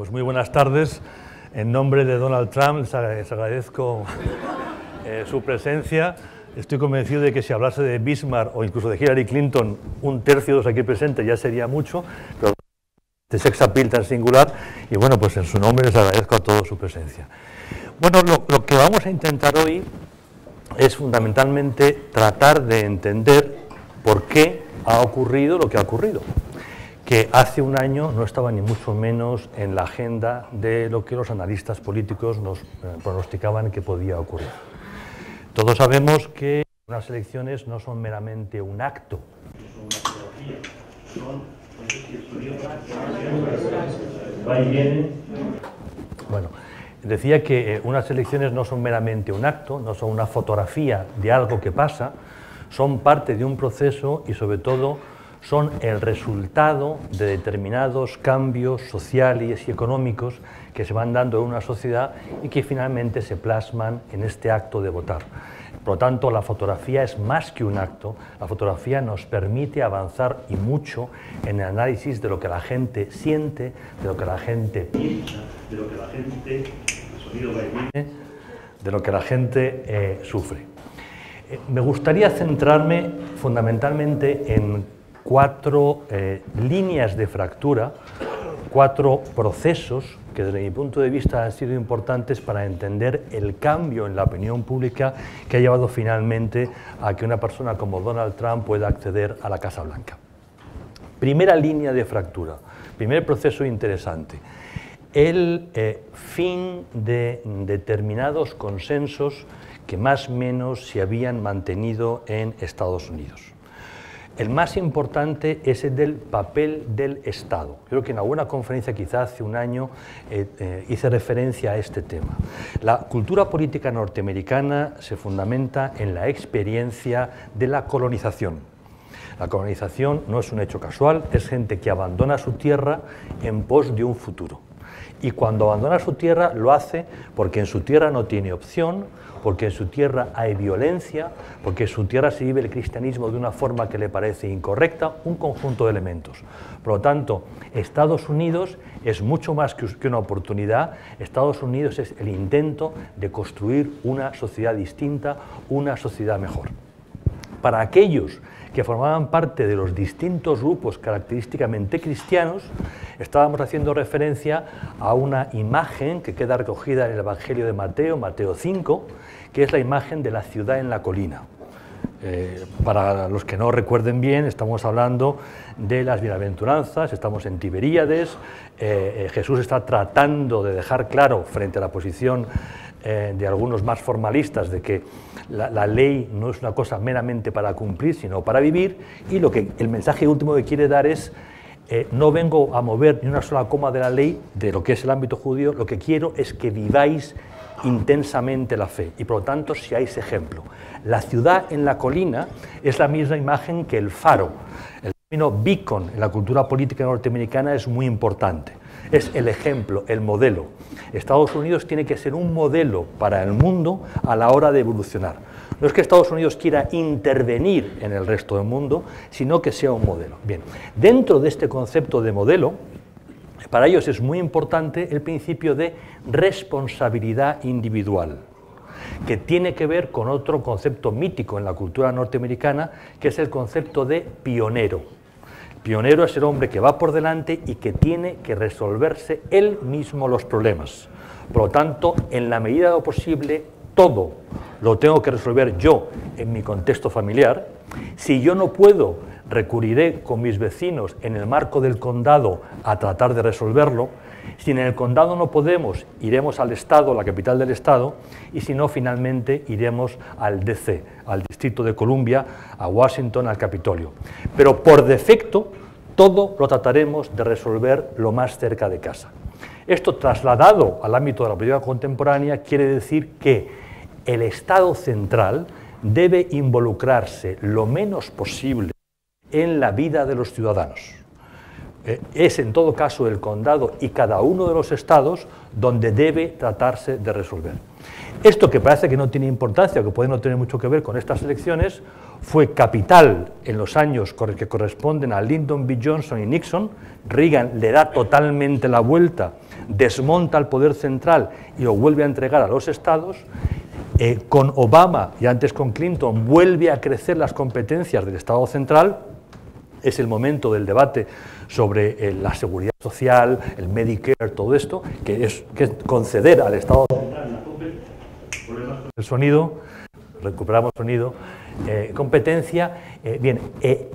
Pues muy buenas tardes. En nombre de Donald Trump les agradezco eh, su presencia. Estoy convencido de que si hablase de Bismarck o incluso de Hillary Clinton, un tercio de los aquí presentes ya sería mucho, pero de sex appeal tan singular. Y bueno, pues en su nombre les agradezco a todos su presencia. Bueno, lo que vamos a intentar hoy es fundamentalmente tratar de entender por qué ha ocurrido lo que ha ocurrido que hace un año no estaba ni mucho menos en la agenda de lo que los analistas políticos nos eh, pronosticaban que podía ocurrir. Todos sabemos que unas elecciones no son meramente un acto. Bueno, decía que eh, unas elecciones no son meramente un acto, no son una fotografía de algo que pasa, son parte de un proceso y sobre todo son el resultado de determinados cambios sociales y económicos que se van dando en una sociedad y que finalmente se plasman en este acto de votar. Por lo tanto, la fotografía es más que un acto, la fotografía nos permite avanzar y mucho en el análisis de lo que la gente siente, de lo que la gente piensa, de lo que la gente, eh, sufre. Eh, me gustaría centrarme fundamentalmente en cuatro eh, líneas de fractura, cuatro procesos que desde mi punto de vista han sido importantes para entender el cambio en la opinión pública que ha llevado finalmente a que una persona como Donald Trump pueda acceder a la Casa Blanca. Primera línea de fractura, primer proceso interesante, el eh, fin de determinados consensos que más o menos se habían mantenido en Estados Unidos. El más importante es el del papel del Estado. Creo que en alguna conferencia, quizás hace un año, eh, eh, hice referencia a este tema. La cultura política norteamericana se fundamenta en la experiencia de la colonización. La colonización no es un hecho casual, es gente que abandona su tierra en pos de un futuro. Y cuando abandona su tierra lo hace porque en su tierra no tiene opción, porque en su tierra hay violencia, porque en su tierra se vive el cristianismo de una forma que le parece incorrecta, un conjunto de elementos. Por lo tanto, Estados Unidos es mucho más que una oportunidad, Estados Unidos es el intento de construir una sociedad distinta, una sociedad mejor. Para aquellos que formaban parte de los distintos grupos característicamente cristianos, estábamos haciendo referencia a una imagen que queda recogida en el Evangelio de Mateo, Mateo 5, que es la imagen de la ciudad en la colina. Eh, para los que no recuerden bien, estamos hablando de las bienaventuranzas, estamos en Tiberíades, eh, eh, Jesús está tratando de dejar claro frente a la posición eh, de algunos más formalistas de que la, ley no es una cosa meramente para cumplir, sino para vivir, y lo que el mensaje último que quiere dar es eh, no vengo a mover ni una sola coma de la ley de lo que es el ámbito judío, lo que quiero es que viváis intensamente la fe y por lo tanto seáis ejemplo. La ciudad en la colina es la misma imagen que el faro. El término beacon en la cultura política norteamericana es muy importante es el ejemplo, el modelo. Estados Unidos tiene que ser un modelo para el mundo a la hora de evolucionar. No es que Estados Unidos quiera intervenir en el resto del mundo, sino que sea un modelo. Bien, dentro de este concepto de modelo, para ellos es muy importante el principio de responsabilidad individual que tiene que ver con otro concepto mítico en la cultura norteamericana, que es el concepto de pionero. Pionero es el hombre que va por delante y que tiene que resolverse él mismo los problemas. Por lo tanto, en la medida de lo posible, todo lo tengo que resolver yo en mi contexto familiar. Si yo no puedo recurriré con mis vecinos en el marco del condado a tratar de resolverlo. Si en el condado no podemos, iremos al Estado, la capital del Estado, y si no, finalmente iremos al DC, al Distrito de Columbia, a Washington, al Capitolio. Pero por defecto, todo lo trataremos de resolver lo más cerca de casa. Esto trasladado al ámbito de la política contemporánea quiere decir que el Estado central debe involucrarse lo menos posible en la vida de los ciudadanos. Eh, es en todo caso el condado y cada uno de los estados donde debe tratarse de resolver. Esto que parece que no tiene importancia, que puede no tener mucho que ver con estas elecciones, fue capital en los años que corresponden a Lyndon B. Johnson y Nixon. Reagan le da totalmente la vuelta, desmonta el poder central y lo vuelve a entregar a los estados. Eh, con Obama y antes con Clinton vuelve a crecer las competencias del Estado central es el momento del debate sobre eh, la seguridad social, el Medicare, todo esto, que es, que conceder al Estado el sonido, recuperamos sonido, eh, competencia. Eh, bien,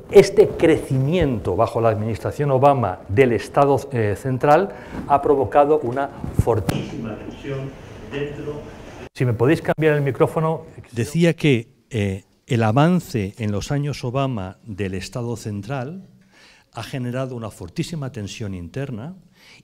este crecimiento bajo la administración Obama del Estado central ha provocado una fortísima tensión dentro. Si me podéis cambiar el micrófono. Decía que el avance en los años Obama del Estado central ha generado una fortísima tensión interna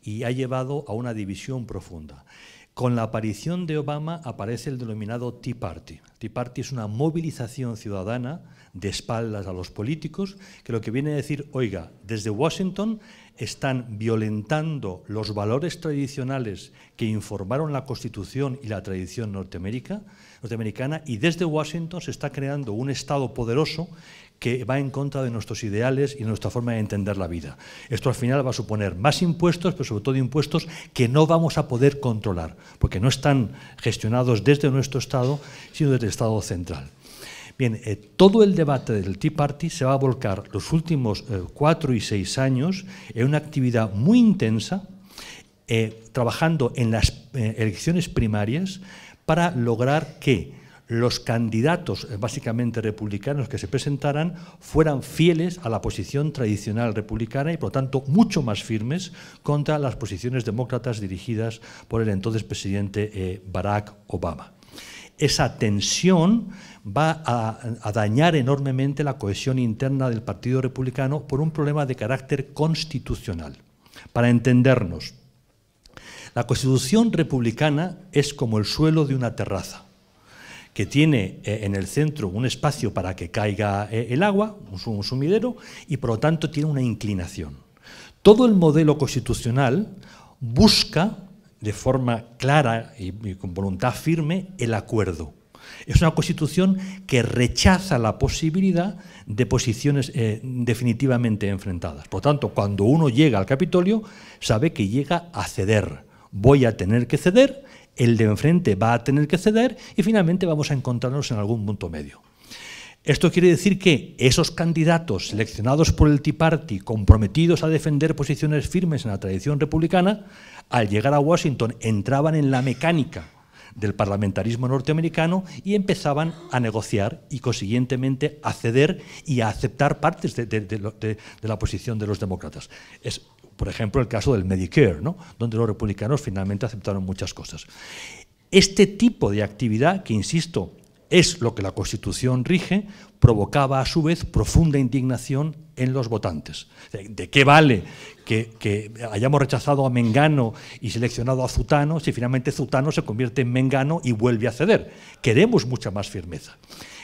y ha llevado a una división profunda. Con la aparición de Obama aparece el denominado Tea Party. Tea Party es una movilización ciudadana de espaldas a los políticos que lo que viene a decir, oiga, desde Washington están violentando los valores tradicionales que informaron la Constitución y la tradición norteamericana y desde Washington se está creando un Estado poderoso que va en contra de nuestros ideales y de nuestra forma de entender la vida. Esto al final va a suponer más impuestos, pero sobre todo impuestos que no vamos a poder controlar, porque no están gestionados desde nuestro Estado, sino desde el Estado central. Bien, eh, todo el debate del Tea Party se va a volcar los últimos eh, cuatro y seis años en una actividad muy intensa, eh, trabajando en las elecciones primarias para lograr que los candidatos eh, básicamente republicanos que se presentaran fueran fieles a la posición tradicional republicana y por lo tanto mucho más firmes contra las posiciones demócratas dirigidas por el entonces presidente eh, Barack Obama. Esa tensión va a, dañar enormemente la cohesión interna del Partido Republicano por un problema de carácter constitucional. Para entendernos, la Constitución republicana es como el suelo de una terraza que tiene eh, en el centro un espacio para que caiga eh, el agua, un sumidero, y por lo tanto tiene una inclinación. Todo el modelo constitucional busca de forma clara y con voluntad firme el acuerdo. Es una constitución que rechaza la posibilidad de posiciones eh, definitivamente enfrentadas. Por tanto, cuando uno llega al Capitolio, sabe que llega a ceder. Voy a tener que ceder el de enfrente va a tener que ceder y finalmente vamos a encontrarnos en algún punto medio. Esto quiere decir que esos candidatos seleccionados por el Tea Party, comprometidos a defender posiciones firmes en la tradición republicana, al llegar a Washington entraban en la mecánica del parlamentarismo norteamericano y empezaban a negociar y consiguientemente a ceder y a aceptar partes de, la posición de los demócratas. Es por ejemplo, el caso del Medicare, donde los republicanos finalmente aceptaron muchas cosas. Este tipo de actividad, que insisto, es lo que la Constitución rige, provocaba a su vez profunda indignación en los votantes. ¿De qué vale que, que, hayamos rechazado a Mengano y seleccionado a Zutano si finalmente Zutano se convierte en Mengano y vuelve a ceder? Queremos mucha más firmeza.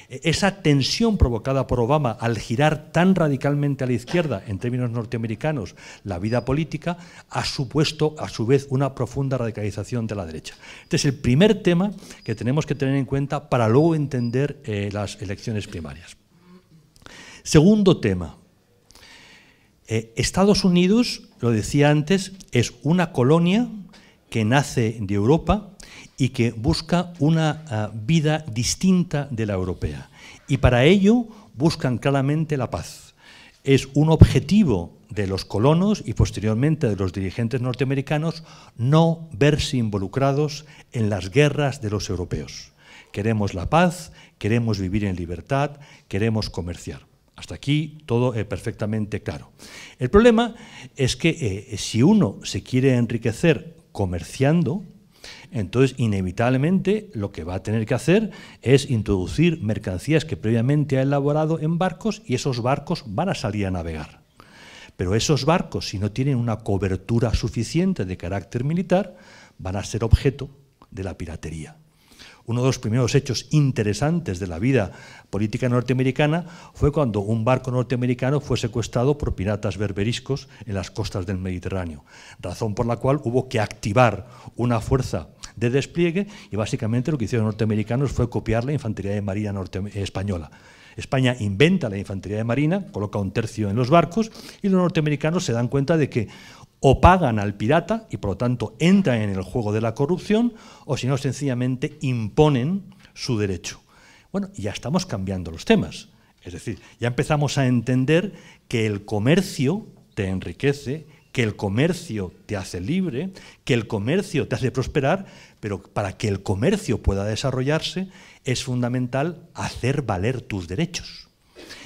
Esa tensión provocada por Obama al girar tan radicalmente a la izquierda, en términos norteamericanos, la vida política, ha supuesto a su vez una profunda radicalización de la derecha. Este es el primer tema que tenemos que tener en cuenta para luego entender eh, las elecciones primarias. Segundo tema. Eh, Estados Unidos, lo decía antes, es una colonia que nace de Europa, y que busca una eh, vida distinta de la europea. Y para ello buscan claramente la paz. Es un objetivo de los colonos y posteriormente de los dirigentes norteamericanos no verse involucrados en las guerras de los europeos. Queremos la paz, queremos vivir en libertad, queremos comerciar. Hasta aquí todo es eh, perfectamente claro. El problema es que eh, si uno se quiere enriquecer comerciando, entonces, inevitablemente, lo que va a tener que hacer es introducir mercancías que previamente ha elaborado en barcos y esos barcos van a salir a navegar. Pero esos barcos, si no tienen una cobertura suficiente de carácter militar, van a ser objeto de la piratería uno de los primeros hechos interesantes de la vida política norteamericana fue cuando un barco norteamericano fue secuestrado por piratas berberiscos en las costas del Mediterráneo, razón por la cual hubo que activar una fuerza de despliegue y básicamente lo que hicieron los norteamericanos fue copiar la infantería de marina eh, española. España inventa la infantería de marina, coloca un tercio en los barcos y los norteamericanos se dan cuenta de que o pagan al pirata y por lo tanto entran en el juego de la corrupción, o si no, sencillamente imponen su derecho. Bueno, ya estamos cambiando los temas. Es decir, ya empezamos a entender que el comercio te enriquece, que el comercio te hace libre, que el comercio te hace prosperar, pero para que el comercio pueda desarrollarse es fundamental hacer valer tus derechos.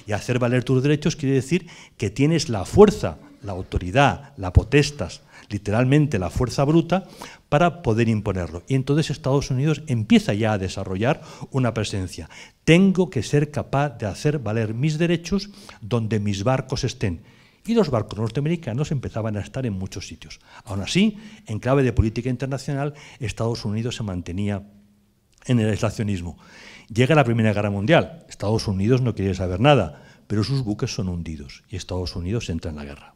Y hacer valer tus derechos quiere decir que tienes la fuerza la autoridad, la potestas, literalmente la fuerza bruta, para poder imponerlo. Y entonces Estados Unidos empieza ya a desarrollar una presencia. Tengo que ser capaz de hacer valer mis derechos donde mis barcos estén. Y los barcos norteamericanos empezaban a estar en muchos sitios. Aún así, en clave de política internacional, Estados Unidos se mantenía en el aislacionismo. Llega la Primera Guerra Mundial. Estados Unidos no quiere saber nada, pero sus buques son hundidos y Estados Unidos entra en la guerra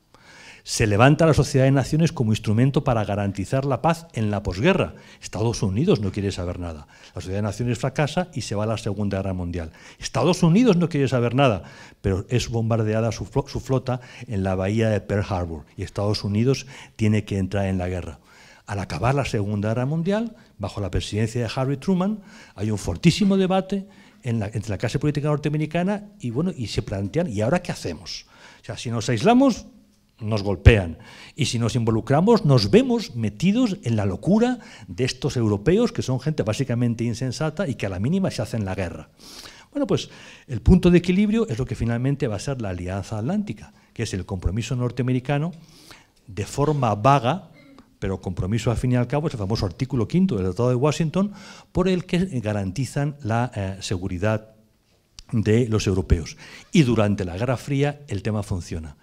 se levanta la Sociedad de Naciones como instrumento para garantizar la paz en la posguerra. Estados Unidos no quiere saber nada. La Sociedad de Naciones fracasa y se va a la Segunda Guerra Mundial. Estados Unidos no quiere saber nada, pero es bombardeada su, flota en la bahía de Pearl Harbor y Estados Unidos tiene que entrar en la guerra. Al acabar la Segunda Guerra Mundial, bajo la presidencia de Harry Truman, hay un fortísimo debate entre la clase política norteamericana y bueno, y se plantean, ¿y ahora qué hacemos? O sea, si nos aislamos, nos golpean. Y si nos involucramos, nos vemos metidos en la locura de estos europeos, que son gente básicamente insensata y que a la mínima se hacen la guerra. Bueno, pues el punto de equilibrio es lo que finalmente va a ser la Alianza Atlántica, que es el compromiso norteamericano de forma vaga, pero compromiso al fin y al cabo, es el famoso artículo quinto del Tratado de Washington, por el que garantizan la eh, seguridad de los europeos. Y durante la Guerra Fría el tema funciona.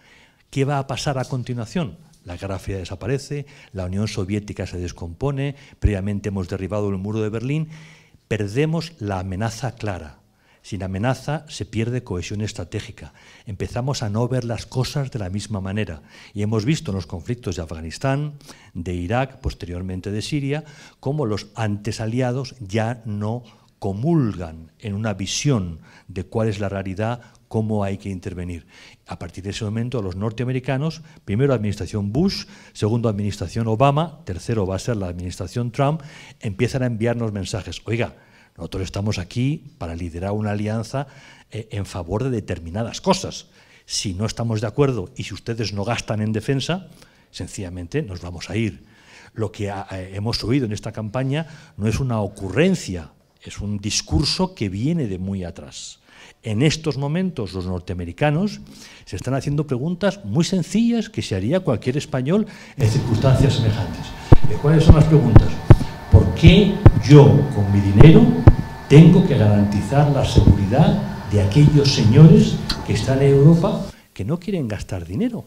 ¿Qué va a pasar a continuación? La Guerra desaparece, la Unión Soviética se descompone, previamente hemos derribado el muro de Berlín, perdemos la amenaza clara. Sin amenaza se pierde cohesión estratégica. Empezamos a no ver las cosas de la misma manera. Y hemos visto en los conflictos de Afganistán, de Irak, posteriormente de Siria, cómo los antes aliados ya no comulgan en una visión de cuál es la realidad, cómo hay que intervenir. A partir de ese momento, los norteamericanos, primero administración Bush, segundo administración Obama, tercero va a ser la administración Trump, empiezan a enviarnos mensajes. Oiga, nosotros estamos aquí para liderar una alianza eh, en favor de determinadas cosas. Si no estamos de acuerdo y si ustedes no gastan en defensa, sencillamente nos vamos a ir. Lo que hemos oído en esta campaña no es una ocurrencia, es un discurso que viene de muy atrás. En estos momentos los norteamericanos se están haciendo preguntas muy sencillas que se haría cualquier español en circunstancias semejantes. Eh, ¿Cuáles son las preguntas? ¿Por qué yo con mi dinero tengo que garantizar la seguridad de aquellos señores que están en Europa que no quieren gastar dinero?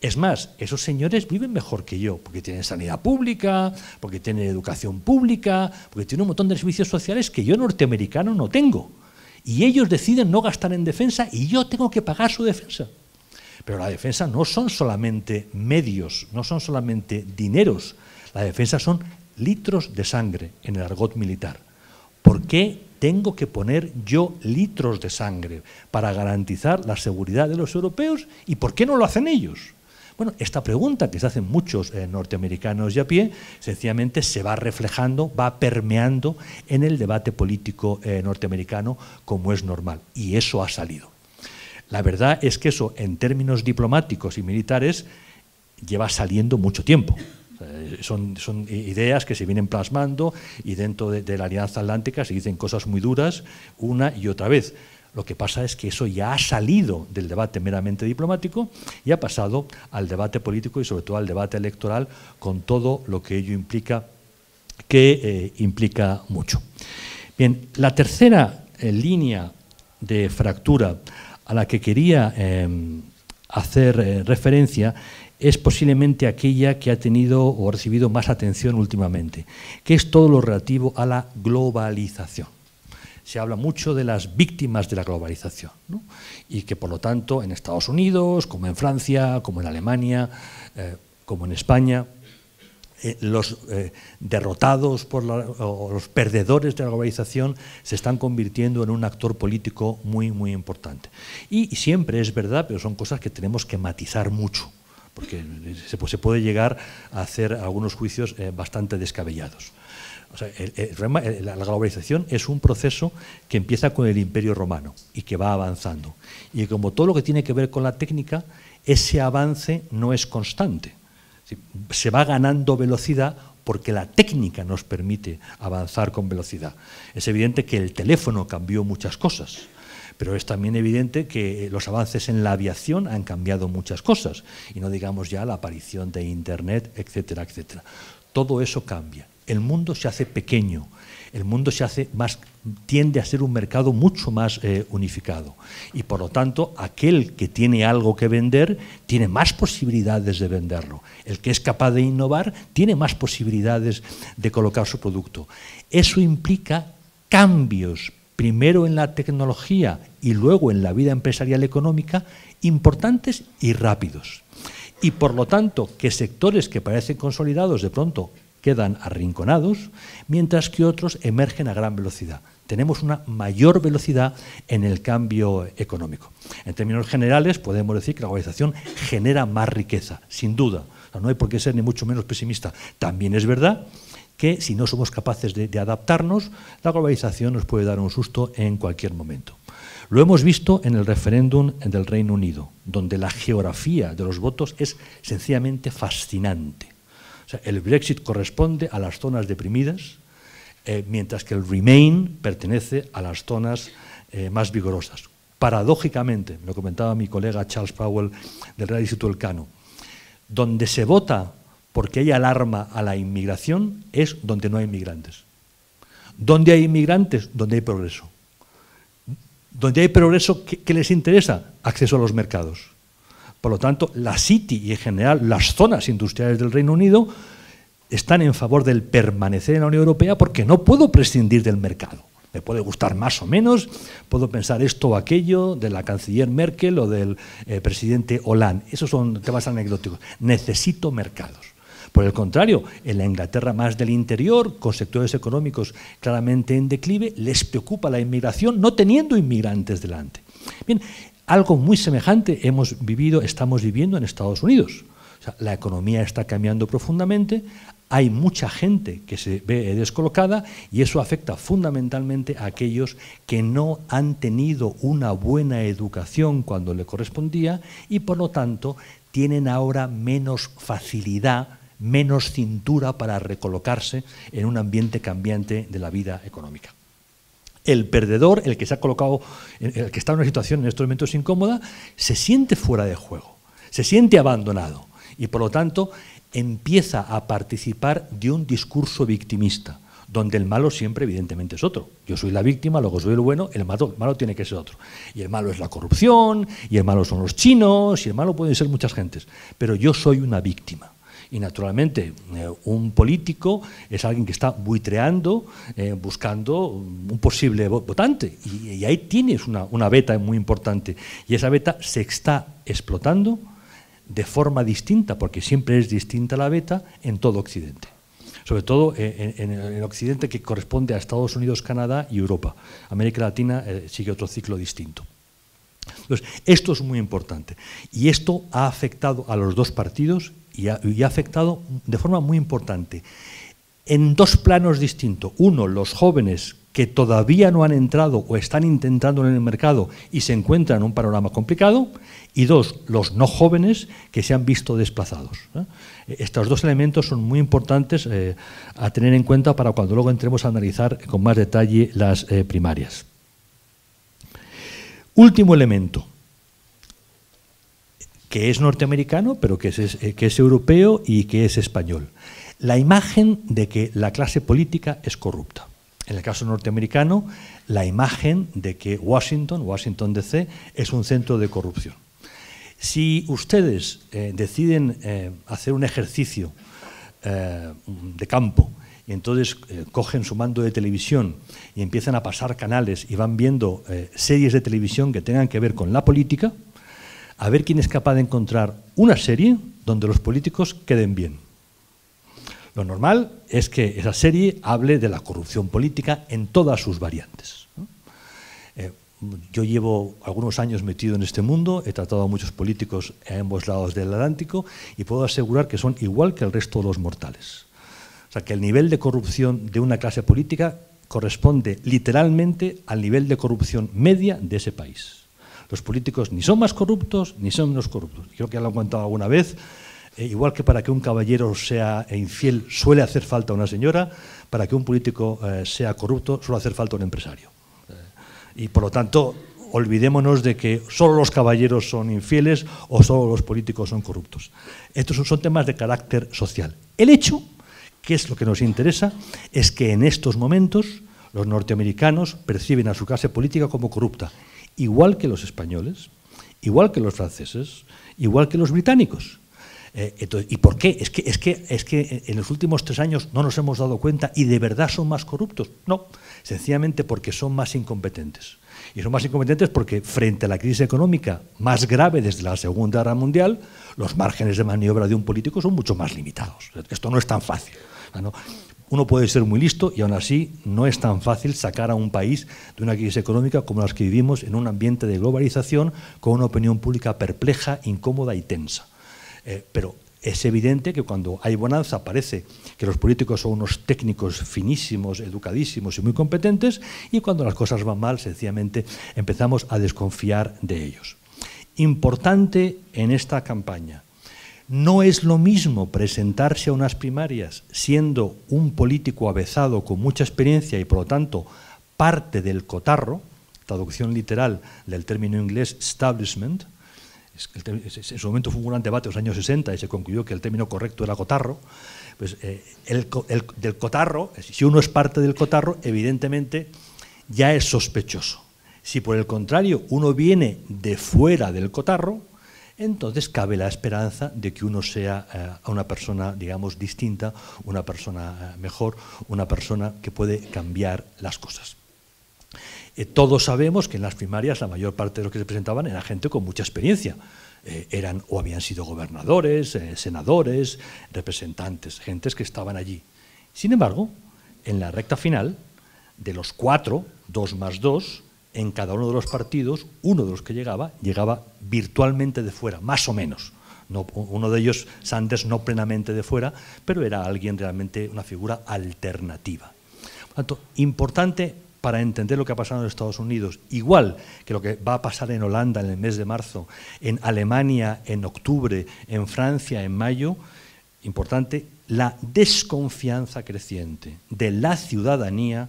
Es más, esos señores viven mejor que yo, porque tienen sanidad pública, porque tienen educación pública, porque tienen un montón de servicios sociales que yo norteamericano no tengo. Y ellos deciden no gastar en defensa y yo tengo que pagar su defensa. Pero la defensa no son solamente medios, no son solamente dineros. La defensa son litros de sangre en el argot militar. ¿Por qué tengo que poner yo litros de sangre para garantizar la seguridad de los europeos? ¿Y por qué no lo hacen ellos? Bueno, esta pregunta que se hacen muchos eh, norteamericanos y a pie, sencillamente se va reflejando, va permeando en el debate político eh, norteamericano como es normal. Y eso ha salido. La verdad es que eso, en términos diplomáticos y militares, lleva saliendo mucho tiempo. Eh, son, ideas que se vienen plasmando y dentro de, la Alianza Atlántica se dicen cosas muy duras una y otra vez. Lo que pasa es que eso ya ha salido del debate meramente diplomático y ha pasado al debate político y sobre todo al debate electoral con todo lo que ello implica, que eh, implica mucho. Bien, la tercera eh, línea de fractura a la que quería em, hacer eh, referencia es posiblemente aquella que ha tenido o ha recibido más atención últimamente, que es todo lo relativo a la globalización se habla mucho de las víctimas de la globalización y que por lo tanto en Estados Unidos, como en Francia, como en Alemania, eh, como en España, eh, los eh, derrotados por o los perdedores de la globalización se están convirtiendo en un actor político muy, muy importante. Y, siempre es verdad, pero son cosas que tenemos que matizar mucho porque se pues, puede llegar a hacer algunos juicios bastante descabellados la globalización es un proceso que empieza con el imperio romano y que va avanzando. Y como todo lo que tiene que ver con la técnica, ese avance no es constante. Se va ganando velocidad porque la técnica nos permite avanzar con velocidad. Es evidente que el teléfono cambió muchas cosas, pero es también evidente que los avances en la aviación han cambiado muchas cosas, y no digamos ya la aparición de Internet, etcétera, etcétera. Todo eso cambia. El mundo se hace pequeño, el mundo se hace más, tiende a ser un mercado mucho más eh, unificado. Y por lo tanto, aquel que tiene algo que vender tiene más posibilidades de venderlo. El que es capaz de innovar tiene más posibilidades de colocar su producto. Eso implica cambios, primero en la tecnología y luego en la vida empresarial económica, importantes y rápidos. Y por lo tanto, que sectores que parecen consolidados de pronto quedan arrinconados, mientras que otros emergen a gran velocidad. Tenemos una mayor velocidad en el cambio económico. En términos generales, podemos decir que la globalización genera más riqueza, sin duda. no hay por qué ser ni mucho menos pesimista. También es verdad que si no somos capaces de adaptarnos, la globalización nos puede dar un susto en cualquier momento. Lo hemos visto en el referéndum del Reino Unido, donde la geografía de los votos es sencillamente fascinante. O sea, el Brexit corresponde a las zonas deprimidas, eh, mientras que el Remain pertenece a las zonas eh, más vigorosas. Paradójicamente, lo comentaba mi colega Charles Powell del Real Instituto Elcano, donde se vota porque hay alarma a la inmigración es donde no hay inmigrantes. Donde hay inmigrantes, donde hay progreso. Donde hay progreso, qué les interesa? Acceso a los mercados por lo tanto, la City y en general las zonas industriales del Reino Unido están en favor del permanecer en la Unión Europea porque no puedo prescindir del mercado. Me puede gustar más o menos, puedo pensar esto o aquello de la canciller Merkel o del eh, presidente Hollande. Esos son temas anecdóticos. Necesito mercados. Por el contrario, en la Inglaterra más del interior, con sectores económicos claramente en declive, les preocupa la inmigración no teniendo inmigrantes delante. Bien, algo muy semejante hemos vivido, estamos viviendo en Estados Unidos. la economía está cambiando profundamente, hay mucha gente que se ve descolocada y eso afecta fundamentalmente a aquellos que no han tenido una buena educación cuando le correspondía y por lo tanto tienen ahora menos facilidad, menos cintura para recolocarse en un ambiente cambiante de la vida económica. El perdedor, el que se ha colocado, el que está en una situación en estos momentos incómoda, se siente fuera de juego, se siente abandonado y por lo tanto empieza a participar de un discurso victimista, donde el malo siempre evidentemente es otro. Yo soy la víctima, luego soy el bueno, el malo, el malo tiene que ser otro. Y el malo es la corrupción, y el malo son los chinos, y el malo pueden ser muchas gentes, pero yo soy una víctima. Y naturalmente, eh, un político es alguien que está buitreando, eh, buscando un posible votante. Y, ahí tienes una, una beta muy importante. Y esa beta se está explotando de forma distinta, porque siempre es distinta la beta en todo Occidente sobre todo eh, en, el occidente que corresponde a Estados Unidos, Canadá y Europa. América Latina sigue otro ciclo distinto. Entonces, esto es muy importante y esto ha afectado a los dos partidos y ha, afectado de forma muy importante en dos planos distintos. Uno, los jóvenes que todavía no han entrado o están intentando en el mercado y se encuentran en un panorama complicado, y dos, los no jóvenes que se han visto desplazados. E, estos dos elementos son muy importantes eh, a tener en cuenta para cuando luego entremos a analizar con más detalle las eh, primarias. Último elemento, que es norteamericano, pero que es, eh, que es europeo y que es español. La imagen de que la clase política es corrupta. En el caso norteamericano, la imagen de que Washington, Washington DC, es un centro de corrupción. Si ustedes eh, deciden eh, hacer un ejercicio de campo y entonces cogen su mando de televisión y empiezan a pasar canales y van viendo series de televisión que tengan que ver con la política, a ver quién es capaz de encontrar una serie donde los políticos queden bien. Lo normal es que esa serie hable de la corrupción política en todas sus variantes. Eh, yo llevo algunos años metido en este mundo, he tratado a muchos políticos a ambos lados del Atlántico y puedo asegurar que son igual que el resto de los mortales. O sea, que el nivel de corrupción de una clase política corresponde literalmente al nivel de corrupción media de ese país los políticos ni son más corruptos ni son menos corruptos. Creo que ya lo han contado alguna vez. Eh, igual que para que un caballero sea infiel suele hacer falta una señora, para que un político eh, sea corrupto suele hacer falta un empresario. Eh, y por lo tanto, olvidémonos de que solo los caballeros son infieles o solo los políticos son corruptos. Estos son temas de carácter social. El hecho, que es lo que nos interesa, es que en estos momentos los norteamericanos perciben a su clase política como corrupta igual que los españoles, igual que los franceses, igual que los británicos. Eh, ¿Y por qué? Es que, es, que, es que en los últimos tres años no nos hemos dado cuenta y de verdad son más corruptos. No, sencillamente porque son más incompetentes. Y son más incompetentes porque frente a la crisis económica más grave desde la Segunda Guerra Mundial, los márgenes de maniobra de un político son mucho más limitados. Esto no es tan fácil. Ah, uno puede ser muy listo y aún así no es tan fácil sacar a un país de una crisis económica como las que vivimos en un ambiente de globalización con una opinión pública perpleja, incómoda y tensa. Eh, pero es evidente que cuando hay bonanza parece que los políticos son unos técnicos finísimos, educadísimos y muy competentes, y cuando las cosas van mal, sencillamente empezamos a desconfiar de ellos. Importante en esta campaña, no es lo mismo presentarse a unas primarias siendo un político avezado con mucha experiencia y por lo tanto parte del cotarro, traducción literal del término inglés establishment, en su momento fue un gran debate en los años 60 y se concluyó que el término correcto era cotarro, pues eh, el, del cotarro, si uno es parte del cotarro, evidentemente ya es sospechoso. Si por el contrario uno viene de fuera del cotarro, entonces cabe la esperanza de que uno sea eh, una persona, digamos, distinta, una persona eh, mejor, una persona que puede cambiar las cosas. Eh, todos sabemos que en las primarias la mayor parte de los que se presentaban era gente con mucha experiencia. eran o habían sido gobernadores, senadores, representantes, gentes que estaban allí. Sin embargo, en la recta final, de los cuatro, dos más dos, en cada uno de los partidos, uno de los que llegaba, llegaba virtualmente de fuera, más o menos. uno de ellos, Sanders, no plenamente de fuera, pero era alguien realmente, una figura alternativa. Por tanto, importante para entender lo que ha pasado en Estados Unidos, igual que lo que va a pasar en Holanda en el mes de marzo, en Alemania en octubre, en Francia en mayo, importante la desconfianza creciente de la ciudadanía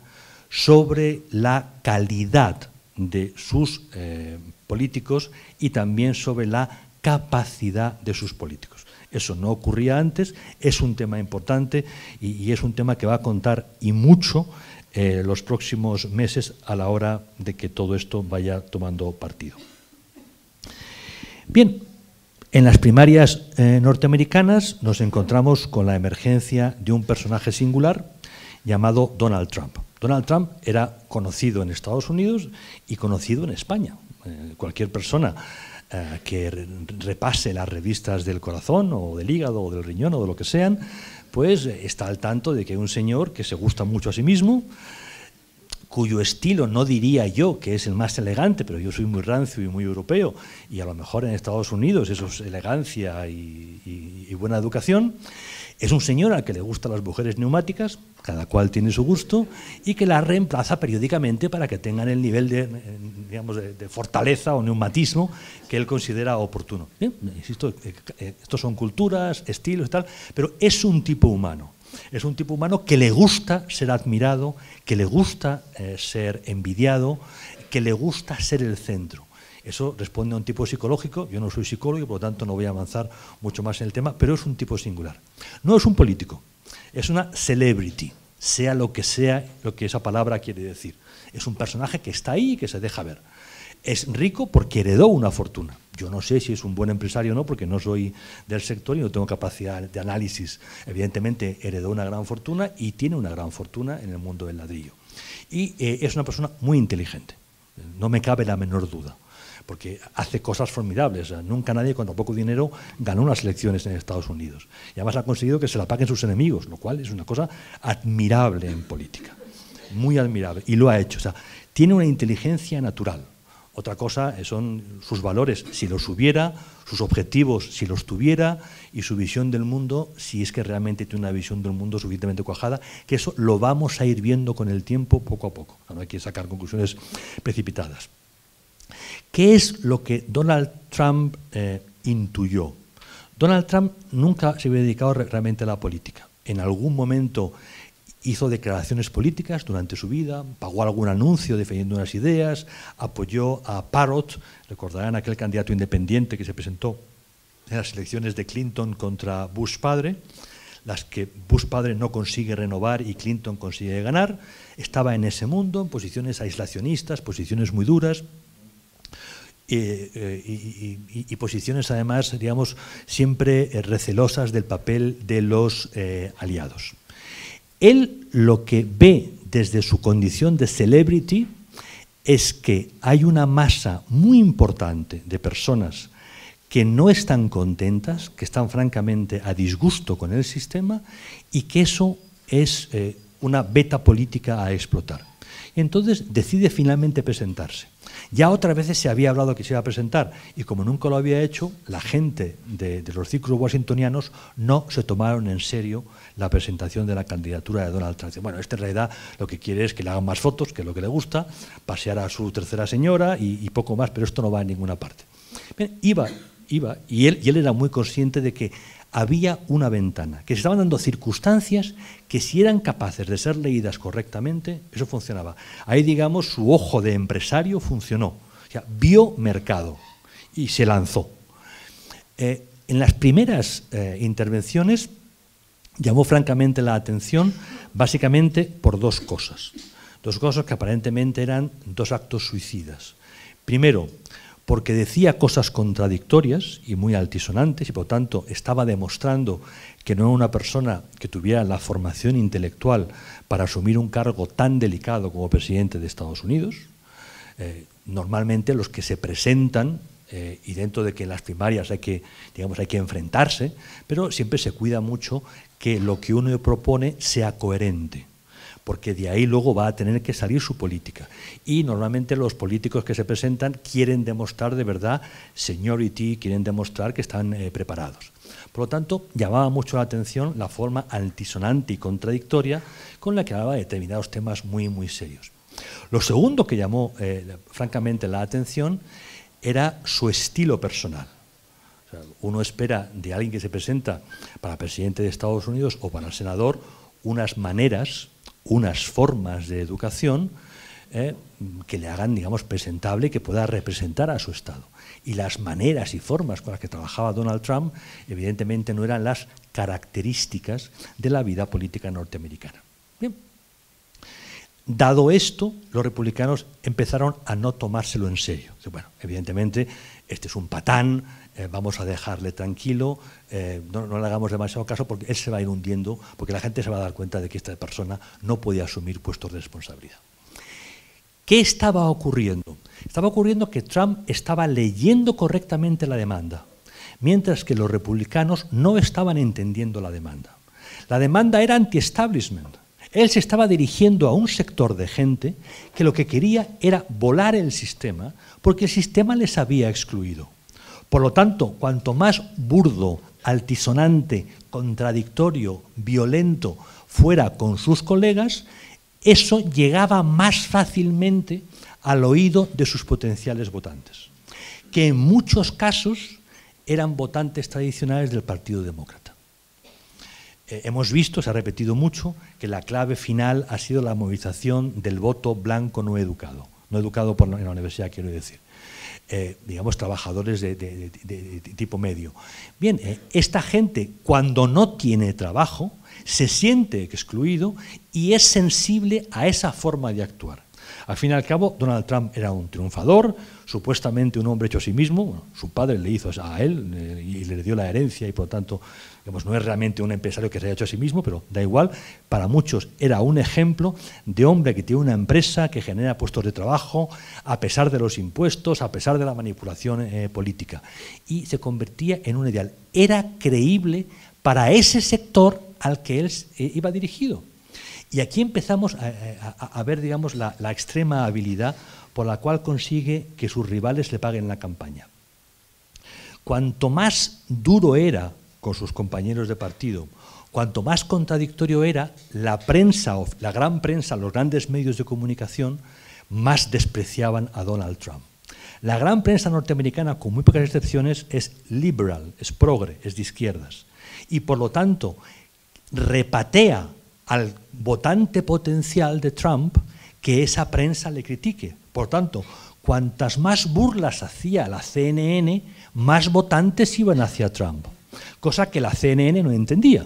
sobre la calidad de sus eh, políticos y también sobre la capacidad de sus políticos. Eso no ocurría antes, es un tema importante y, es un tema que va a contar y mucho eh, los próximos meses a la hora de que todo esto vaya tomando partido. Bien, en las primarias eh, norteamericanas nos encontramos con la emergencia de un personaje singular llamado Donald Trump. Donald Trump era conocido en Estados Unidos y conocido en España. Eh, cualquier persona eh, que repase las revistas del corazón o del hígado o del riñón o de lo que sean, pues eh, está al tanto de que un señor que se gusta mucho a sí mismo, cuyo estilo no diría yo que es el más elegante, pero yo soy muy rancio y muy europeo, y a lo mejor en Estados Unidos eso es elegancia y buena educación, es un señor al que le gustan las mujeres neumáticas, cada cual tiene su gusto, y que las reemplaza periódicamente para que tengan el nivel de, eh, digamos, de, fortaleza o neumatismo que él considera oportuno. insisto, eh, eh, estos son culturas, estilos y tal, pero es un tipo humano. Es un tipo humano que le gusta ser admirado, que le gusta ser envidiado, que le gusta ser el centro. Eso responde a un tipo psicológico, yo no soy psicólogo, por lo tanto no voy a avanzar mucho más en el tema, pero es un tipo singular. No es un político, es una celebrity, sea lo que sea lo que esa palabra quiere decir. Es un personaje que está ahí y que se deja ver. Es rico porque heredó una fortuna. Yo no sé si es un buen empresario o no, porque no soy del sector y no tengo capacidad de análisis. Evidentemente, heredó una gran fortuna y tiene una gran fortuna en el mundo del ladrillo. Y eh, es una persona muy inteligente, no me cabe la menor duda porque hace cosas formidables. Nunca nadie con tan poco dinero ganó unas elecciones en Estados Unidos. Y además ha conseguido que se la paguen sus enemigos, lo cual es una cosa admirable en política. Muy admirable. Y lo ha hecho. O sea, tiene una inteligencia natural. Otra cosa eh, son sus valores, si los hubiera, sus objetivos, si los tuviera, y su visión del mundo, si es que realmente tiene una visión del mundo suficientemente cuajada, que eso lo vamos a ir viendo con el tiempo poco a poco. No hay que sacar conclusiones precipitadas. ¿Qué es lo que Donald Trump eh, intuyó? Donald Trump nunca se había dedicado realmente a la política. En algún momento hizo declaraciones políticas durante su vida, pagó algún anuncio defendiendo unas ideas, apoyó a Parrot, recordarán aquel candidato independiente que se presentó en las elecciones de Clinton contra Bush padre, las que Bush padre no consigue renovar y Clinton consigue ganar, estaba en ese mundo, en posiciones aislacionistas, posiciones muy duras, eh, y, posiciones además, seríamos siempre eh, recelosas del papel de los eh, aliados. Él lo que ve desde su condición de celebrity es que hay una masa muy importante de personas que no están contentas, que están francamente a disgusto con el sistema y que eso es una beta política a explotar. Entonces decide finalmente presentarse. Ya otras veces se había hablado que se iba a presentar y como nunca lo había hecho, la gente de, los círculos washingtonianos no se tomaron en serio la presentación de la candidatura de Donald Trump. Bueno, este en realidad lo que quiere es que le hagan más fotos, que es lo que le gusta, pasear a su tercera señora y, poco más, pero esto no va a ninguna parte. iba, iba, y él, y él era muy consciente de que había una ventana, que se estaban dando circunstancias que si eran capaces de ser leídas correctamente, eso funcionaba. Ahí, digamos, su ojo de empresario funcionó, o sea, vio mercado y se lanzó. Eh, en las primeras eh, intervenciones llamó francamente la atención básicamente por dos cosas, dos cosas que aparentemente eran dos actos suicidas. Primero, porque decía cosas contradictorias y muy altisonantes y por tanto estaba demostrando que no era una persona que tuviera la formación intelectual para asumir un cargo tan delicado como presidente de Estados Unidos. Eh, normalmente los que se presentan eh, y dentro de que las primarias hay que, digamos, hay que enfrentarse, pero siempre se cuida mucho que lo que uno propone sea coherente porque de ahí luego va a tener que salir su política. Y normalmente los políticos que se presentan quieren demostrar de verdad seniority, quieren demostrar que están eh, preparados. Por lo tanto, llamaba mucho la atención la forma antisonante y contradictoria con la que hablaba de determinados temas muy, muy serios. Lo segundo que llamó eh, francamente la atención era su estilo personal. uno espera de alguien que se presenta para presidente de Estados Unidos o para el senador unas maneras unas formas de educación eh, que le hagan, digamos, presentable y que pueda representar a su Estado. Y las maneras y formas con las que trabajaba Donald Trump, evidentemente, no eran las características de la vida política norteamericana. Dado esto, los republicanos empezaron a no tomárselo en serio. Bueno, evidentemente, este es un patán, eh, vamos a dejarle tranquilo, eh, no, no, le hagamos demasiado caso porque él se va a ir hundiendo, porque la gente se va a dar cuenta de que esta persona no podía asumir puestos de responsabilidad. ¿Qué estaba ocurriendo? Estaba ocurriendo que Trump estaba leyendo correctamente la demanda, mientras que los republicanos no estaban entendiendo la demanda. La demanda era anti-establishment. Él se estaba dirigiendo a un sector de gente que lo que quería era volar el sistema porque el sistema les había excluido. Por lo tanto, cuanto más burdo, altisonante, contradictorio, violento fuera con sus colegas, eso llegaba más fácilmente al oído de sus potenciales votantes, que en muchos casos eran votantes tradicionales del Partido Demócrata. Eh, hemos visto, se ha repetido mucho, que la clave final ha sido la movilización del voto blanco no educado, no educado por en la universidad, quiero decir eh, digamos, trabajadores de, tipo medio. Bien, eh, esta gente cuando no tiene trabajo se siente excluido y es sensible a esa forma de actuar. Al fin y al cabo, Donald Trump era un triunfador, supuestamente un hombre hecho a sí mismo, su padre le hizo a él y le dio la herencia y por lo tanto no es realmente un empresario que se haya hecho a sí mismo, pero da igual, para muchos era un ejemplo de hombre que tiene una empresa, que genera puestos de trabajo, a pesar de los impuestos, a pesar de la manipulación eh, política, y se convertía en un ideal. Era creíble para ese sector al que él eh, iba dirigido. Y aquí empezamos a, ver, digamos, la extrema habilidad por la cual consigue que sus rivales le paguen la campaña. Cuanto más duro era con sus compañeros de partido, cuanto más contradictorio era, la prensa, la gran prensa, los grandes medios de comunicación, más despreciaban a Donald Trump. La gran prensa norteamericana, con muy pocas excepciones, es liberal, es progre, es de izquierdas. Y por lo tanto, repatea al votante potencial de Trump que esa prensa le critique. Por tanto, cuantas más burlas hacía la CNN, más votantes iban hacia Trump, cosa que la CNN no entendía.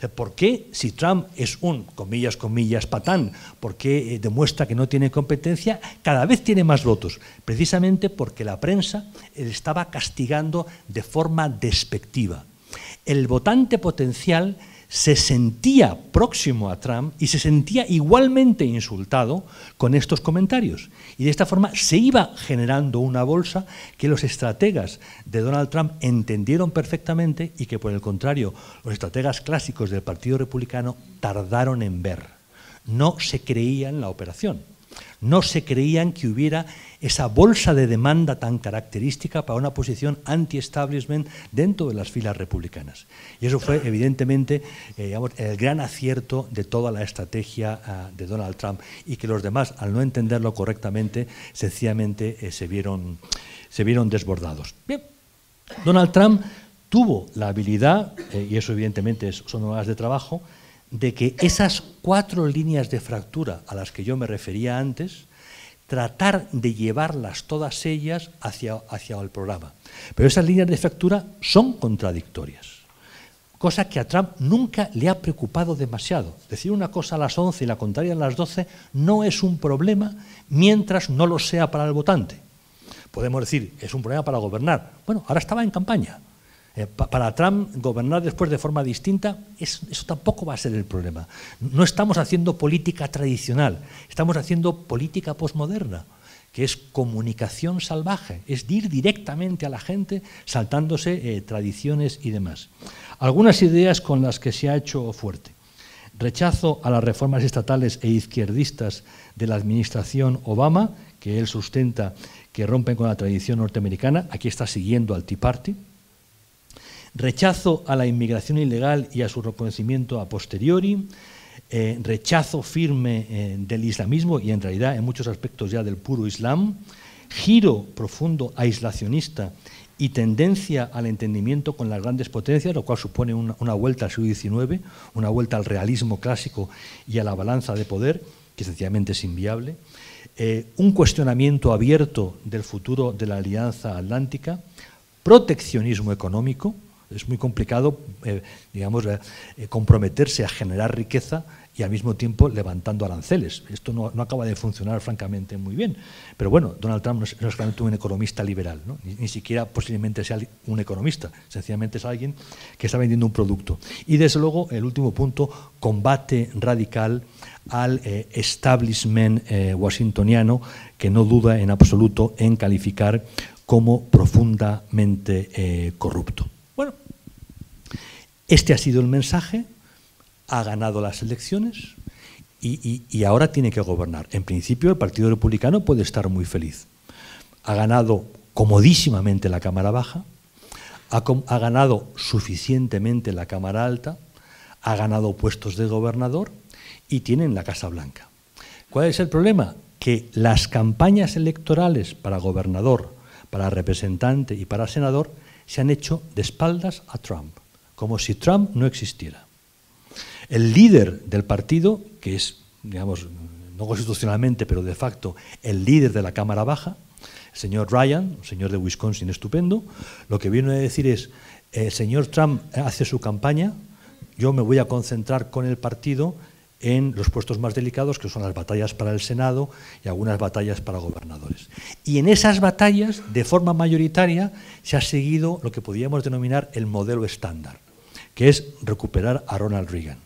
Eh, ¿Por qué si Trump es un, comillas, comillas, patán? porque eh, demuestra que no tiene competencia? Cada vez tiene más votos, precisamente porque la prensa estaba castigando de forma despectiva. El votante potencial se sentía próximo a Trump y se sentía igualmente insultado con estos comentarios. Y de esta forma se iba generando una bolsa que los estrategas de Donald Trump entendieron perfectamente y que por el contrario los estrategas clásicos del Partido Republicano tardaron en ver. No se creían la operación. No se creían que hubiera esa bolsa de demanda tan característica para una posición anti-establishment dentro de las filas republicanas. Y eso fue evidentemente eh, el gran acierto de toda la estrategia ah, de Donald Trump y que los demás, al no entenderlo correctamente, sencillamente eh, se, vieron, desbordados. Bien, Donald Trump tuvo la habilidad, eh, y eso evidentemente son horas de trabajo, de que esas cuatro líneas de fractura a las que yo me refería antes, tratar de llevarlas todas ellas hacia, el programa. Pero esas líneas de fractura son contradictorias, cosa que a Trump nunca le ha preocupado demasiado. Decir una cosa a las 11 y la contraria a las 12 no es un problema mientras no lo sea para el votante. Podemos decir, es un problema para gobernar. Bueno, ahora estaba en campaña. Eh, para Trump, gobernar después de forma distinta, eso tampoco va a ser el problema. No estamos haciendo política tradicional, estamos haciendo política posmoderna que es comunicación salvaje, es ir directamente a la gente saltándose eh, tradiciones y demás. Algunas ideas con las que se ha hecho fuerte. Rechazo a las reformas estatales e izquierdistas de la administración Obama, que él sustenta que rompen con la tradición norteamericana. Aquí está siguiendo al Tea Party, rechazo a la inmigración ilegal y a su reconocimiento a posteriori, eh, rechazo firme eh, del islamismo y en realidad en muchos aspectos ya del puro islam, giro profundo aislacionista y tendencia al entendimiento con las grandes potencias, lo cual supone una, vuelta al siglo XIX, una vuelta al realismo clásico y a la balanza de poder, que sencillamente es inviable, eh, un cuestionamiento abierto del futuro de la Alianza Atlántica, proteccionismo económico, es muy complicado, eh, digamos, eh, comprometerse a generar riqueza y al mismo tiempo levantando aranceles. Esto no, acaba de funcionar francamente muy bien. Pero bueno, Donald Trump no es, realmente un economista liberal, ni, siquiera posiblemente sea un economista, sencillamente es alguien que está vendiendo un producto. Y desde luego, el último punto, combate radical al eh, establishment washingtoniano, que no duda en absoluto en calificar como profundamente corrupto. Este ha sido el mensaje, ha ganado las elecciones y, ahora tiene que gobernar. En principio el Partido Republicano puede estar muy feliz. Ha ganado comodísimamente la Cámara Baja, ha, ha ganado suficientemente la Cámara Alta, ha ganado puestos de gobernador y tienen la Casa Blanca. ¿Cuál es el problema? Que las campañas electorales para gobernador, para representante y para senador se han hecho de espaldas a Trump como si Trump no existiera. El líder del partido, que es, digamos, no constitucionalmente, pero de facto, el líder de la Cámara Baja, el señor Ryan, un señor de Wisconsin estupendo, lo que viene a decir es, el eh, señor Trump hace su campaña, yo me voy a concentrar con el partido en los puestos más delicados, que son las batallas para el Senado y algunas batallas para gobernadores. Y en esas batallas, de forma mayoritaria, se ha seguido lo que podríamos denominar el modelo estándar que es recuperar a Ronald Reagan.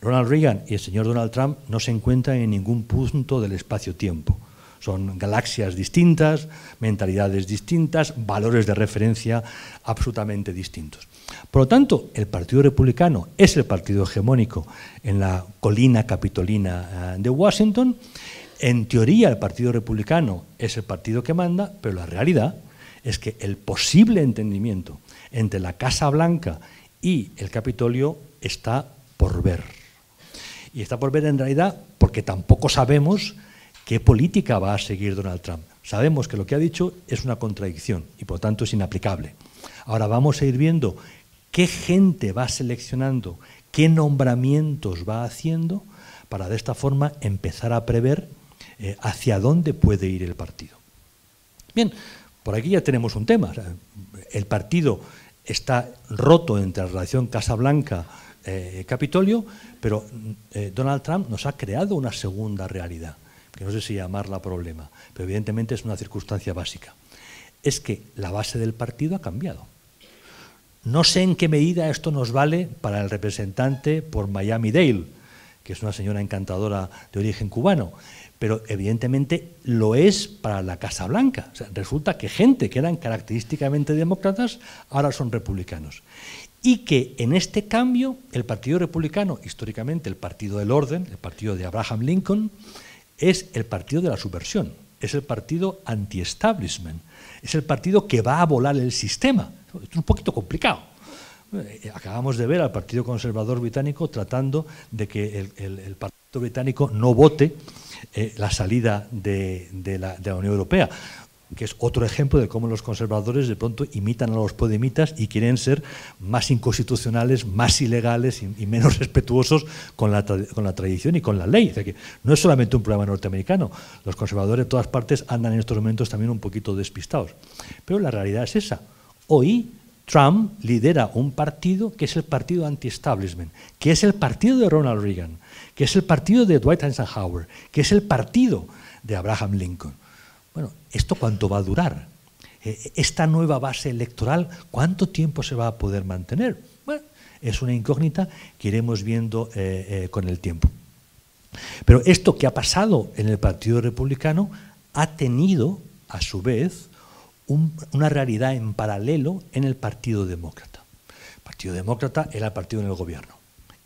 Ronald Reagan y el señor Donald Trump no se encuentran en ningún punto del espacio-tiempo. Son galaxias distintas, mentalidades distintas, valores de referencia absolutamente distintos. Por lo tanto, el Partido Republicano es el partido hegemónico en la colina capitolina eh, de Washington. En teoría, el Partido Republicano es el partido que manda, pero la realidad es que el posible entendimiento entre la Casa Blanca y el Capitolio está por ver. Y está por ver en realidad porque tampoco sabemos qué política va a seguir Donald Trump. Sabemos que lo que ha dicho es una contradicción y por tanto es inaplicable. Ahora vamos a ir viendo qué gente va seleccionando, qué nombramientos va haciendo para de esta forma empezar a prever eh, hacia dónde puede ir el partido. Bien, por aquí ya tenemos un tema. El partido está roto entre la relación Casa Blanca eh, Capitolio, pero eh, Donald Trump nos ha creado una segunda realidad, que no sé si llamarla problema, pero evidentemente es una circunstancia básica. Es que la base del partido ha cambiado. No sé en qué medida esto nos vale para el representante por Miami Dale, que es una señora encantadora de origen cubano, pero evidentemente lo es para la Casa Blanca. resulta que gente que eran característicamente demócratas ahora son republicanos. Y que en este cambio el Partido Republicano, históricamente el Partido del Orden, el Partido de Abraham Lincoln, es el Partido de la Subversión, es el Partido anti-establishment, es el partido que va a volar el sistema. es un poquito complicado, eh, Acabamos de ver al Partido Conservador Británico tratando de que el, Partido Británico no vote eh, la salida de, la, Unión Europea que es otro ejemplo de cómo los conservadores de pronto imitan a los podemitas y quieren ser más inconstitucionales, más ilegales y, menos respetuosos con la, tradición y con la ley. no es solamente un problema norteamericano, los conservadores de todas partes andan en estos momentos también un poquito despistados. Pero la realidad es esa. Hoy Trump lidera un partido que es el partido anti-establishment, que es el partido de Ronald Reagan, que es el partido de Dwight Eisenhower, que es el partido de Abraham Lincoln. Bueno, ¿esto cuánto va a durar? Eh, ¿Esta nueva base electoral cuánto tiempo se va a poder mantener? Bueno, es una incógnita que iremos viendo eh, eh, con el tiempo. Pero esto que ha pasado en el Partido Republicano ha tenido, a su vez, una realidad en paralelo en el Partido Demócrata. El Partido Demócrata era el partido en el gobierno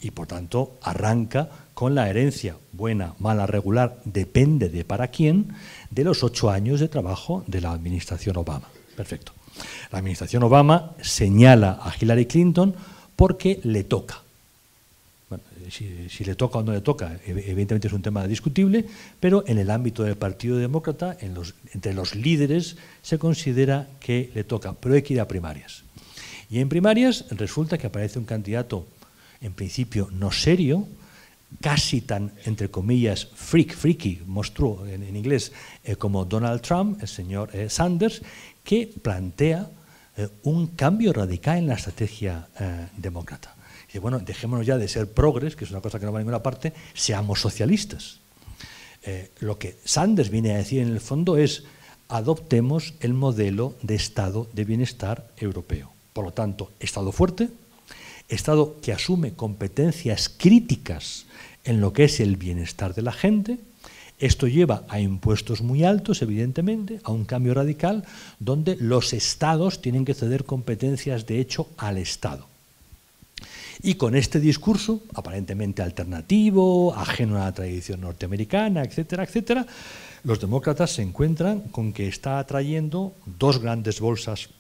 y por tanto arranca con la herencia, buena, mala, regular, depende de para quién, de los ocho años de trabajo de la administración Obama. Perfecto. La administración Obama señala a Hillary Clinton porque le toca si, le toca o no le toca, evidentemente es un tema discutible, pero en el ámbito del Partido Demócrata, en entre los líderes, se considera que le toca, pero hay que ir a primarias. Y en primarias resulta que aparece un candidato, en principio no serio, casi tan, entre comillas, freak, freaky, monstruo en, inglés, eh, como Donald Trump, el señor eh, Sanders, que plantea eh, un cambio radical en la estrategia demócrata. Y bueno, dejémonos ya de ser progres, que es una cosa que no va a ninguna parte, seamos socialistas. Eh, lo que Sanders viene a decir en el fondo es adoptemos el modelo de estado de bienestar europeo. Por lo tanto, Estado fuerte, Estado que asume competencias críticas en lo que es el bienestar de la gente. Esto lleva a impuestos muy altos, evidentemente, a un cambio radical, donde los estados tienen que ceder competencias de hecho al Estado. Y con este discurso, aparentemente alternativo, ajeno a la tradición norteamericana, etcétera, etcétera, los demócratas se encuentran con que está atrayendo dos grandes bolsas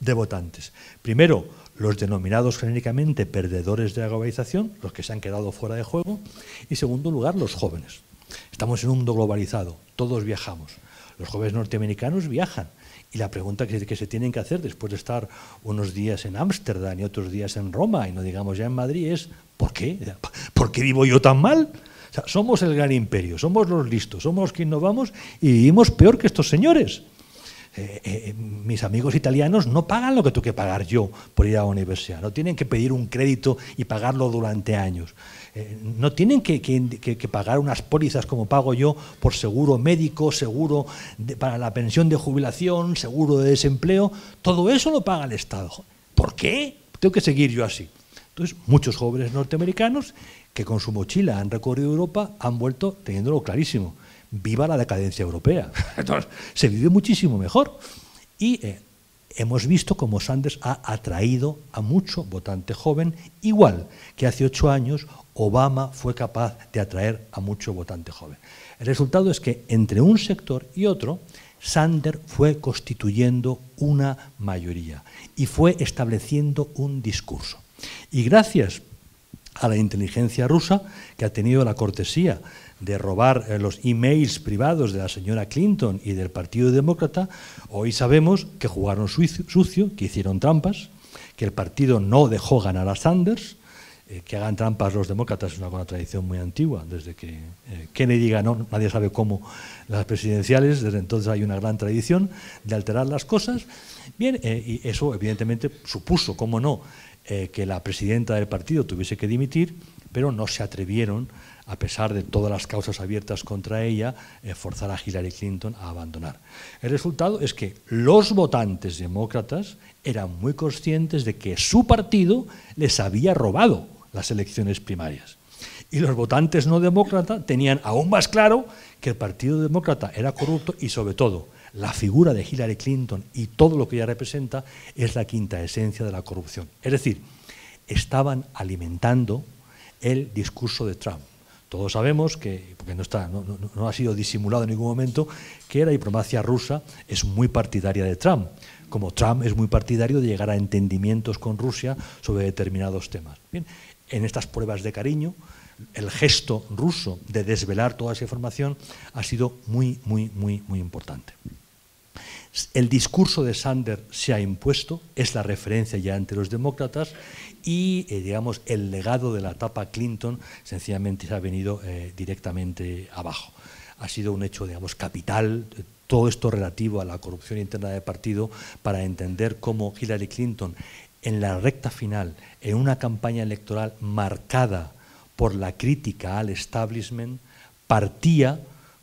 de votantes. Primero, los denominados genéricamente perdedores de la globalización, los que se han quedado fuera de juego, y segundo lugar, los jóvenes. Estamos en un mundo globalizado, todos viajamos. Los jóvenes norteamericanos viajan, y la pregunta que, se tienen que hacer después de estar unos días en Ámsterdam y otros días en Roma, y no digamos ya en Madrid, es ¿por qué? ¿Por qué vivo yo tan mal? somos el gran imperio, somos los listos, somos los que innovamos y vivimos peor que estos señores. Eh, eh, eh, mis amigos italianos no pagan lo que tengo que pagar yo por ir a la universidad, no tienen que pedir un crédito y pagarlo durante años, no tienen que, pagar unas pólizas como pago yo por seguro médico, seguro para la pensión de jubilación, seguro de desempleo, todo eso lo paga el Estado. ¿Por qué? Tengo que seguir yo así. Entonces, muchos jóvenes norteamericanos que con su mochila han recorrido Europa han vuelto teniéndolo clarísimo viva la decadencia europea. Entonces, se vive muchísimo mejor. Y eh, hemos visto cómo Sanders ha atraído a mucho votante joven, igual que hace ocho años Obama fue capaz de atraer a mucho votante joven. El resultado es que entre un sector y otro, Sanders fue constituyendo una mayoría y fue estableciendo un discurso. Y gracias a la inteligencia rusa, que ha tenido la cortesía de robar eh, los emails privados de la señora Clinton y del Partido Demócrata, hoy sabemos que jugaron sucio, que hicieron trampas, que el partido no dejó ganar a Sanders, eh, que hagan trampas los demócratas es una tradición muy antigua, desde que eh, Kennedy ganó, nadie sabe cómo, las presidenciales, desde entonces hay una gran tradición de alterar las cosas. Bien, y eso evidentemente supuso, cómo no, que la presidenta del partido tuviese que dimitir, pero no se atrevieron a pesar de todas las causas abiertas contra ella, eh, forzar a Hillary Clinton a abandonar. El resultado es que los votantes demócratas eran muy conscientes de que su partido les había robado las elecciones primarias. Y los votantes no demócratas tenían aún más claro que el Partido Demócrata era corrupto y sobre todo la figura de Hillary Clinton y todo lo que ella representa es la quinta esencia de la corrupción. Es decir, estaban alimentando el discurso de Trump. Todos sabemos que, porque no, ha sido disimulado en ningún momento, que la diplomacia rusa es muy partidaria de Trump, como Trump es muy partidario de llegar a entendimientos con Rusia sobre determinados temas. en estas pruebas de cariño, el gesto ruso de desvelar toda esa información ha sido muy, muy, muy, muy importante el discurso de Sander se ha impuesto, es la referencia ya entre los demócratas y, eh, digamos, el legado de la etapa Clinton sencillamente se ha venido eh, directamente abajo. Ha sido un hecho, digamos, capital, eh, todo esto relativo a la corrupción interna del partido, para entender cómo Hillary Clinton, en la recta final, en una campaña electoral marcada por la crítica al establishment, partía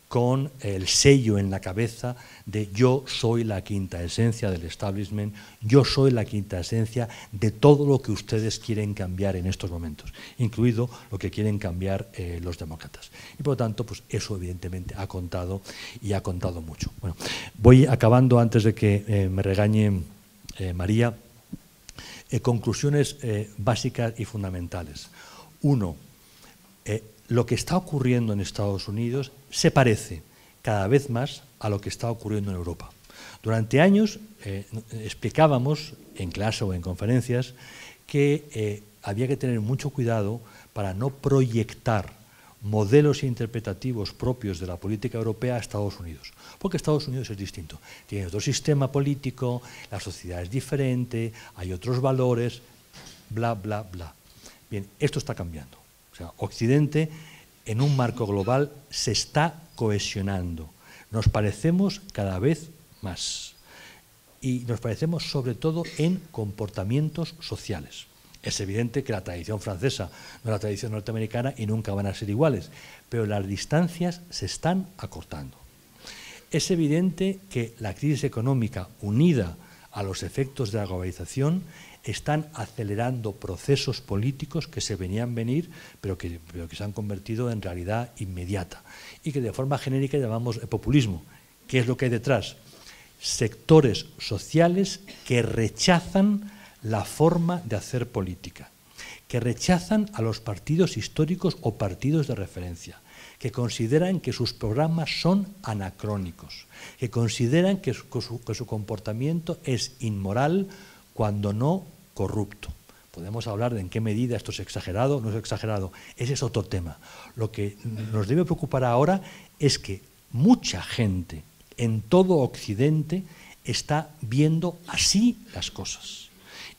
con el sello en la cabeza de yo soy la quinta esencia del establishment, yo soy la quinta esencia de todo lo que ustedes quieren cambiar en estos momentos, incluido lo que quieren cambiar eh, los demócratas. Y por lo tanto, pues eso evidentemente ha contado y ha contado mucho. Bueno, voy acabando antes de que eh, me regañe eh, María. conclusiones básicas y fundamentales. Uno, lo que está ocurriendo en Estados Unidos se parece cada vez más a lo que está ocurriendo en Europa. Durante años eh, explicábamos en clase o en conferencias que eh, había que tener mucho cuidado para no proyectar modelos interpretativos propios de la política europea a Estados Unidos, porque Estados Unidos es distinto, tiene otro sistema político, la sociedad es diferente, hay otros valores, bla, bla, bla. Bien, esto está cambiando. O sea, Occidente en un marco global se está cohesionando. Nos parecemos cada vez más y nos parecemos sobre todo en comportamientos sociales. Es evidente que la tradición francesa no es la tradición norteamericana y nunca van a ser iguales, pero las distancias se están acortando. Es evidente que la crisis económica unida a los efectos de la globalización están acelerando procesos políticos que se venían venir, pero que, se han convertido en realidad inmediata y que de forma genérica llamamos populismo. ¿Qué es lo que hay detrás? Sectores sociales que rechazan la forma de hacer política, que rechazan a los partidos históricos o partidos de referencia, que consideran que sus programas son anacrónicos, que consideran que su comportamiento es inmoral cuando no corrupto. Podemos hablar de en qué medida esto es exagerado, no es exagerado. Ese es otro tema. Lo que nos debe preocupar ahora es que mucha gente en todo Occidente está viendo así las cosas.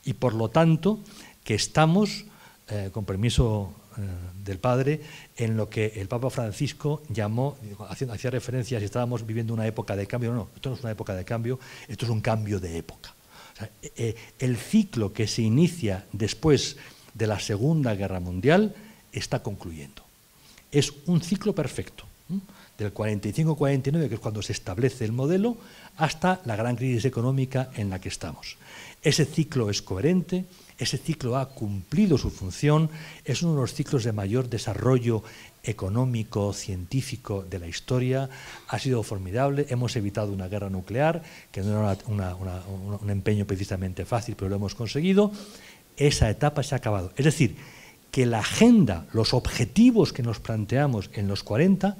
Y por lo tanto, que estamos, eh, con permiso eh, del Padre, en lo que el Papa Francisco llamó, hacía referencia a si estábamos viviendo una época de cambio. No, esto no es una época de cambio, esto es un cambio de época. Eh, eh, el ciclo que se inicia después de la Segunda Guerra Mundial está concluyendo. Es un ciclo perfecto, del 45-49, que es cuando se establece el modelo, hasta la gran crisis económica en la que estamos. Ese ciclo es coherente, ese ciclo ha cumplido su función, es uno de los ciclos de mayor desarrollo económico, científico de la historia, ha sido formidable. Hemos evitado una guerra nuclear, que no era un empeño precisamente fácil, pero lo hemos conseguido. Esa etapa se ha acabado. Es decir, que la agenda, los objetivos que nos planteamos en los 40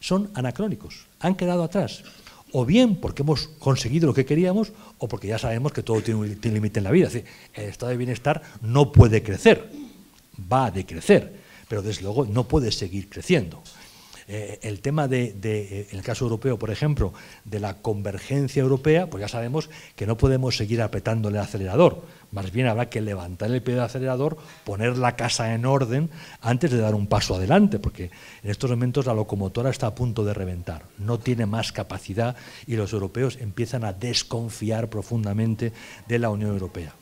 son anacrónicos, han quedado atrás. O bien porque hemos conseguido lo que queríamos, o porque ya sabemos que todo tiene un límite en la vida. Es el estado de bienestar no puede crecer, va a decrecer pero desde luego no puede seguir creciendo. Eh, el tema de, eh, el caso europeo, por ejemplo, de la convergencia europea, pues ya sabemos que no podemos seguir apretándole el acelerador. Más bien habrá que levantar el pie del acelerador, poner la casa en orden antes de dar un paso adelante, porque en estos momentos la locomotora está a punto de reventar, no tiene más capacidad y los europeos empiezan a desconfiar profundamente de la Unión Europea.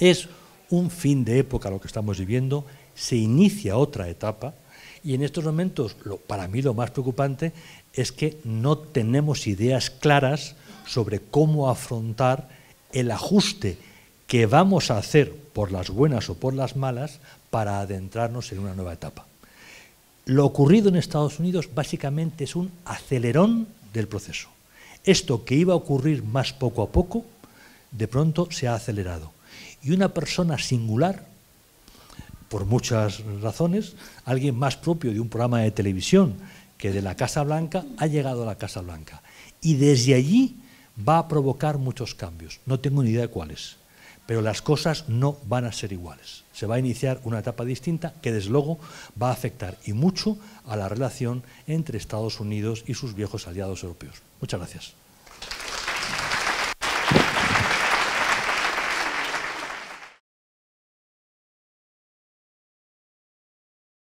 Es un fin de época lo que estamos viviendo se inicia otra etapa y en estos momentos, lo, para mí lo más preocupante es que no tenemos ideas claras sobre cómo afrontar el ajuste que vamos a hacer por las buenas o por las malas para adentrarnos en una nueva etapa. Lo ocurrido en Estados Unidos básicamente es un acelerón del proceso. Esto que iba a ocurrir más poco a poco, de pronto se ha acelerado. Y una persona singular por muchas razones, alguien más propio de un programa de televisión que de la Casa Blanca ha llegado a la Casa Blanca. Y desde allí va a provocar muchos cambios. No tengo ni idea de cuáles. Pero las cosas no van a ser iguales. Se va a iniciar una etapa distinta que, desde luego, va a afectar y mucho a la relación entre Estados Unidos y sus viejos aliados europeos. Muchas gracias.